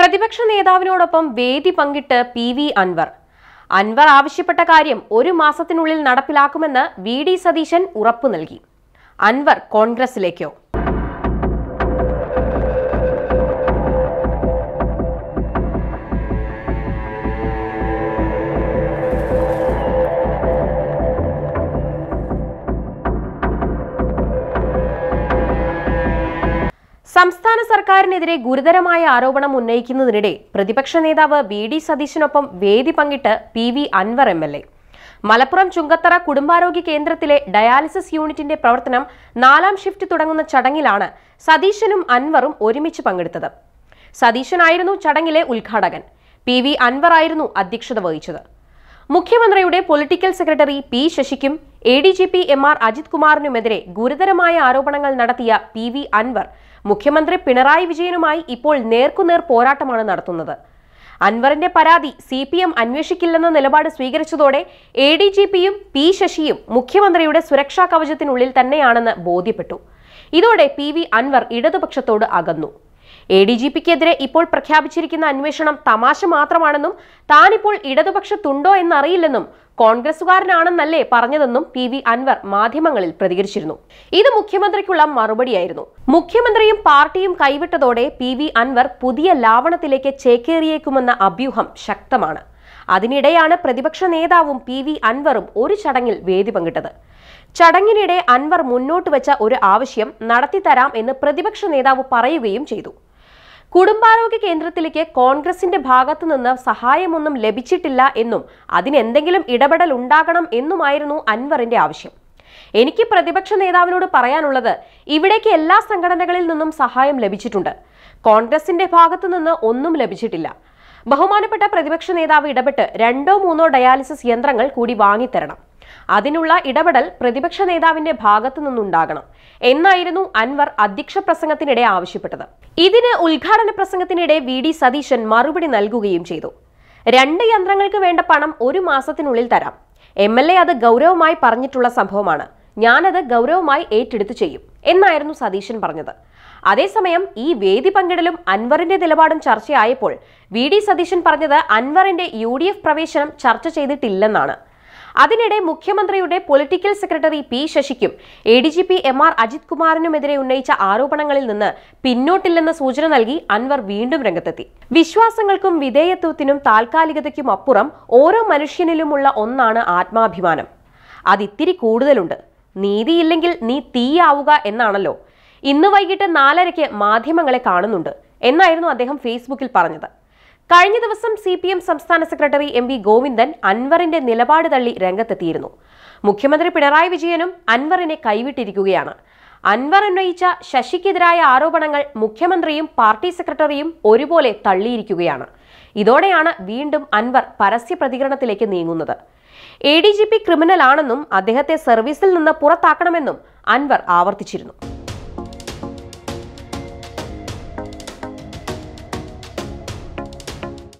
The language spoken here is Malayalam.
പ്രതിപക്ഷ നേതാവിനോടൊപ്പം വേദി പങ്കിട്ട് പി വി അൻവർ അൻവർ ആവശ്യപ്പെട്ട കാര്യം ഒരു മാസത്തിനുള്ളിൽ നടപ്പിലാക്കുമെന്ന് വി ഡി സതീശൻ ഉറപ്പു നൽകി അൻവർ കോൺഗ്രസിലേക്കോ സംസ്ഥാന സർക്കാരിനെതിരെ ഗുരുതരമായ ആരോപണം ഉന്നയിക്കുന്നതിനിടെ പ്രതിപക്ഷ നേതാവ് വി ഡി സതീശനൊപ്പം വേദി പങ്കിട്ട് P V Anvar M L A Malappuram Chungathara കുടുംബാരോഗ്യ കേന്ദ്രത്തിലെ ഡയാലിസിസ് യൂണിറ്റിന്റെ പ്രവർത്തനം നാലാം ഷിഫ്റ്റ് തുടങ്ങുന്ന ചടങ്ങിലാണ് സതീശനും അൻവറും ഒരുമിച്ച് പങ്കെടുത്തത് സതീശനായിരുന്നു ചടങ്ങിലെ ഉദ്ഘാടകൻ പി വി അൻവർ ആയിരുന്നു അധ്യക്ഷത വഹിച്ചത് മുഖ്യമന്ത്രിയുടെ പൊളിറ്റിക്കൽ സെക്രട്ടറി പി ശശിക്കും A D G P M R Ajith കുമാറിനുമെതിരെ ഗുരുതരമായ ആരോപണങ്ങൾ നടത്തിയ പി വി അൻവർ മുഖ്യമന്ത്രി പിണറായി വിജയനുമായി ഇപ്പോൾ നേർക്കുനേർ പോരാട്ടമാണ് നടത്തുന്നത് അൻവറിന്റെ പരാതി സി പി എം അന്വേഷിക്കില്ലെന്ന നിലപാട് സ്വീകരിച്ചതോടെ എ ഡി ജി പിയും പി ശശിയും മുഖ്യമന്ത്രിയുടെ സുരക്ഷാ കവചത്തിനുള്ളിൽ തന്നെയാണെന്ന് ബോധ്യപ്പെട്ടു ഇതോടെ പി വി അൻവർ ഇടതുപക്ഷത്തോട് അകന്നു എ ഡി ജി പിക്കെതിരെ ഇപ്പോൾ പ്രഖ്യാപിച്ചിരിക്കുന്ന അന്വേഷണം തമാശ മാത്രമാണെന്നും താനിപ്പോൾ ഇടതുപക്ഷത്തുണ്ടോ എന്നറിയില്ലെന്നും കോൺഗ്രസുകാരനാണെന്നല്ലേ പറഞ്ഞതെന്നും പി വി അൻവർ മാധ്യമങ്ങളിൽ പ്രതികരിച്ചിരുന്നു ഇത് മുഖ്യമന്ത്രിക്കുള്ള മറുപടിയായിരുന്നു മുഖ്യമന്ത്രിയും പാർട്ടിയും കൈവിട്ടതോടെ പി വി അൻവർ പുതിയ ലാവണത്തിലേക്ക് ചേക്കേറിയേക്കുമെന്ന അഭ്യൂഹം ശക്തമാണ് അതിനിടെയാണ് പ്രതിപക്ഷ നേതാവും പി വി അൻവറും ഒരു ചടങ്ങിൽ വേദി പങ്കിട്ടത് ചടങ്ങിനിടെ അൻവർ മുന്നോട്ട് വെച്ച ഒരു ആവശ്യം നടത്തിത്തരാം എന്ന് പ്രതിപക്ഷ നേതാവ് പറയുകയും ചെയ്തു കുടുംബാരോഗ്യ കേന്ദ്രത്തിലേക്ക് കോൺഗ്രസിന്റെ ഭാഗത്തു നിന്ന് സഹായമൊന്നും ലഭിച്ചിട്ടില്ല എന്നും അതിനെന്തെങ്കിലും ഇടപെടൽ ഉണ്ടാകണം എന്നുമായിരുന്നു അൻവറിന്റെ ആവശ്യം എനിക്ക് പ്രതിപക്ഷ നേതാവിനോട് പറയാനുള്ളത് ഇവിടേക്ക് എല്ലാ സംഘടനകളിൽ നിന്നും സഹായം ലഭിച്ചിട്ടുണ്ട് കോൺഗ്രസിന്റെ ഭാഗത്തു നിന്ന് ഒന്നും ലഭിച്ചിട്ടില്ല ബഹുമാനപ്പെട്ട പ്രതിപക്ഷ നേതാവ് ഇടപെട്ട് രണ്ടോ മൂന്നോ ഡയാലിസിസ് യന്ത്രങ്ങൾ കൂടി വാങ്ങിത്തരണം അതിനുള്ള ഇടപെടൽ പ്രതിപക്ഷ നേതാവിന്റെ ഭാഗത്തു നിന്നുണ്ടാകണം എന്നായിരുന്നു അൻവർ അധ്യക്ഷ പ്രസംഗത്തിനിടെ ആവശ്യപ്പെട്ടത് ഇതിന് ഉദ്ഘാടന പ്രസംഗത്തിനിടെ വി ഡി സതീശൻ മറുപടി നൽകുകയും ചെയ്തു രണ്ട് യന്ത്രങ്ങൾക്ക് വേണ്ട പണം ഒരു മാസത്തിനുള്ളിൽ തരാം എം എൽ എ അത് ഗൗരവമായി പറഞ്ഞിട്ടുള്ള സംഭവമാണ് ഞാനത് ഗൗരവമായി ഏറ്റെടുത്ത് ചെയ്യും എന്നായിരുന്നു സതീശൻ പറഞ്ഞത് അതേസമയം ഈ വേദി പങ്കിടലും അൻവറിന്റെ നിലപാടും ചർച്ചയായപ്പോൾ വി ഡി സതീശൻ പറഞ്ഞത് അൻവറിന്റെ യു ഡി എഫ് പ്രവേശനം ചർച്ച ചെയ്തിട്ടില്ലെന്നാണ് അതിനിടെ മുഖ്യമന്ത്രിയുടെ പൊളിറ്റിക്കൽ സെക്രട്ടറി പി ശശിക്കും A D G P M R Ajith കുമാറിനുമെതിരെ ഉന്നയിച്ച ആരോപണങ്ങളിൽ നിന്ന് പിന്നോട്ടില്ലെന്ന സൂചന നൽകി അൻവർ വീണ്ടും രംഗത്തെത്തി വിശ്വാസങ്ങൾക്കും വിധേയത്വത്തിനും താൽക്കാലികതയ്ക്കും അപ്പുറം ഓരോ മനുഷ്യനിലുമുള്ള ഒന്നാണ് ആത്മാഭിമാനം അതിത്തിരി കൂടുതലുണ്ട് നീതിയില്ലെങ്കിൽ നീ തീയാവുക എന്നാണല്ലോ ഇന്ന് വൈകിട്ട് നാലരയ്ക്ക് മാധ്യമങ്ങളെ കാണുന്നുണ്ട് എന്നായിരുന്നു അദ്ദേഹം ഫേസ്ബുക്കിൽ പറഞ്ഞത് കഴിഞ്ഞ ദിവസം സി പി എം സംസ്ഥാന സെക്രട്ടറി എം വി ഗോവിന്ദൻ അൻവറിന്റെ നിലപാട് തള്ളി രംഗത്തെത്തിയിരുന്നു മുഖ്യമന്ത്രി പിണറായി വിജയനും അൻവറിനെ കൈവിട്ടിരിക്കുകയാണ് അൻവർ ഉന്നയിച്ച ശശിക്കെതിരായ ആരോപണങ്ങൾ മുഖ്യമന്ത്രിയും പാർട്ടി സെക്രട്ടറിയും ഒരുപോലെ തള്ളിയിരിക്കുകയാണ് ഇതോടെയാണ് വീണ്ടും അൻവർ പരസ്യ പ്രതികരണത്തിലേക്ക് നീങ്ങുന്നത് A D G P criminal ആണെന്നും അദ്ദേഹത്തെ സർവീസിൽ നിന്ന് പുറത്താക്കണമെന്നും അൻവർ ആവർത്തിച്ചിരുന്നു